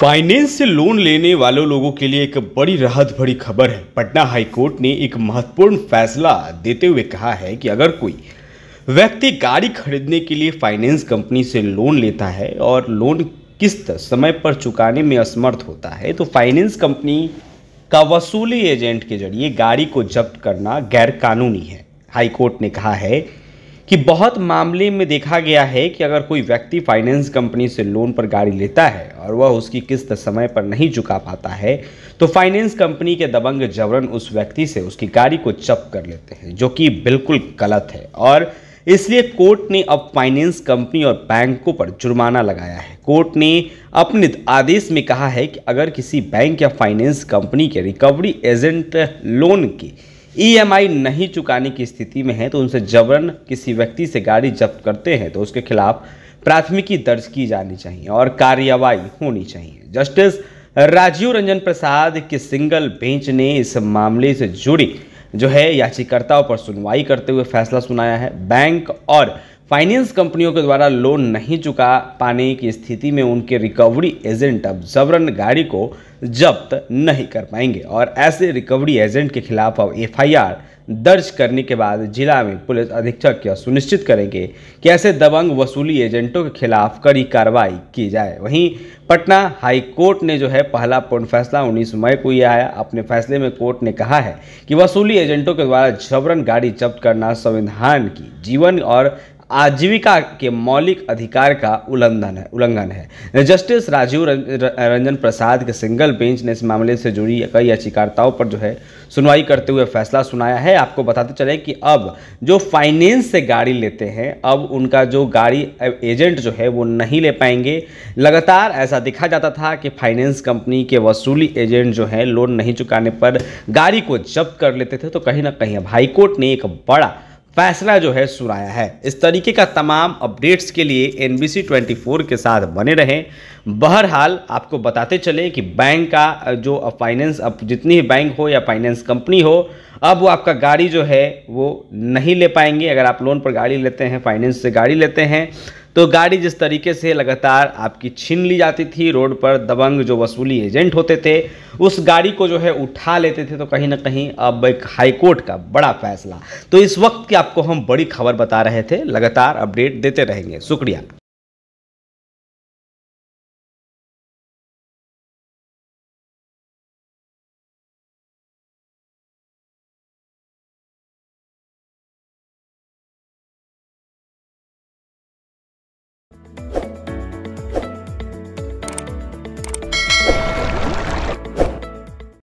finance से loan लेने वाले लोगों के लिए एक बड़ी राहत भरी खबर है पटना हाईकोर्ट ने एक महत्वपूर्ण फैसला देते हुए कहा है कि अगर कोई व्यक्ति गाड़ी खरीदने के लिए फाइनेंस कंपनी से लोन लेता है और लोन किस्त समय पर चुकाने में असमर्थ होता है तो फाइनेंस कंपनी का वसूली एजेंट के जरिए गाड़ी को जब्त करना गैरकानूनी है हाईकोर्ट ने कहा है कि बहुत मामले में देखा गया है कि अगर कोई व्यक्ति फाइनेंस कंपनी से लोन पर गाड़ी लेता है और वह उसकी किस्त समय पर नहीं चुका पाता है तो फाइनेंस कंपनी के दबंग जबरन उस व्यक्ति से उसकी गाड़ी को चप कर लेते हैं जो कि बिल्कुल गलत है और इसलिए कोर्ट ने अब फाइनेंस कंपनी और बैंकों पर जुर्माना लगाया है कोर्ट ने अपने आदेश में कहा है कि अगर किसी बैंक या फाइनेंस कंपनी के रिकवरी एजेंट लोन की ईएमआई e नहीं चुकाने की स्थिति में है तो उनसे जबरन किसी व्यक्ति से गाड़ी जब्त करते हैं तो उसके खिलाफ प्राथमिकी दर्ज की जानी चाहिए और कार्यवाही होनी चाहिए जस्टिस राजीव रंजन प्रसाद के सिंगल बेंच ने इस मामले से जुड़ी जो है याचिकर्ताओं पर सुनवाई करते हुए फैसला सुनाया है बैंक और फाइनेंस कंपनियों के द्वारा लोन नहीं चुका पाने की स्थिति में उनके रिकवरी एजेंट अब जबरन गाड़ी को जब्त नहीं कर पाएंगे और ऐसे रिकवरी एजेंट के खिलाफ अब एफआईआर दर्ज करने के बाद जिला में पुलिस अधीक्षक यह सुनिश्चित करेंगे कि ऐसे दबंग वसूली एजेंटों के खिलाफ कड़ी कार्रवाई की जाए वहीं पटना हाई कोर्ट ने जो है पहला पूर्ण फैसला 19 मई को यह आया अपने फैसले में कोर्ट ने कहा है कि वसूली एजेंटों के द्वारा जबरन गाड़ी जब्त करना संविधान की जीवन और आजीविका के मौलिक अधिकार का उल्लंघन है उल्लंघन है जस्टिस राजीव रंजन प्रसाद के सिंगल बेंच ने इस मामले से जुड़ी कई याचिकाताओं पर जो है सुनवाई करते हुए फैसला सुनाया है आपको बताते चले कि अब जो फाइनेंस से गाड़ी लेते हैं अब उनका जो गाड़ी एजेंट जो है वो नहीं ले पाएंगे लगातार ऐसा देखा जाता था कि फाइनेंस कंपनी के वसूली एजेंट जो हैं लोन नहीं चुकाने पर गाड़ी को जब्त कर लेते थे तो कहीं ना कहीं अब हाईकोर्ट ने एक बड़ा फैसला जो है सुनाया है इस तरीके का तमाम अपडेट्स के लिए एन बी के साथ बने रहें बहरहाल आपको बताते चले कि बैंक का जो फाइनेंस अब जितनी ही बैंक हो या फाइनेंस कंपनी हो अब वो आपका गाड़ी जो है वो नहीं ले पाएंगे अगर आप लोन पर गाड़ी लेते हैं फाइनेंस से गाड़ी लेते हैं तो गाड़ी जिस तरीके से लगातार आपकी छीन ली जाती थी रोड पर दबंग जो वसूली एजेंट होते थे उस गाड़ी को जो है उठा लेते थे तो कहीं ना कहीं अब एक हाईकोर्ट का बड़ा फैसला तो इस वक्त की आपको हम बड़ी खबर बता रहे थे लगातार अपडेट देते रहेंगे शुक्रिया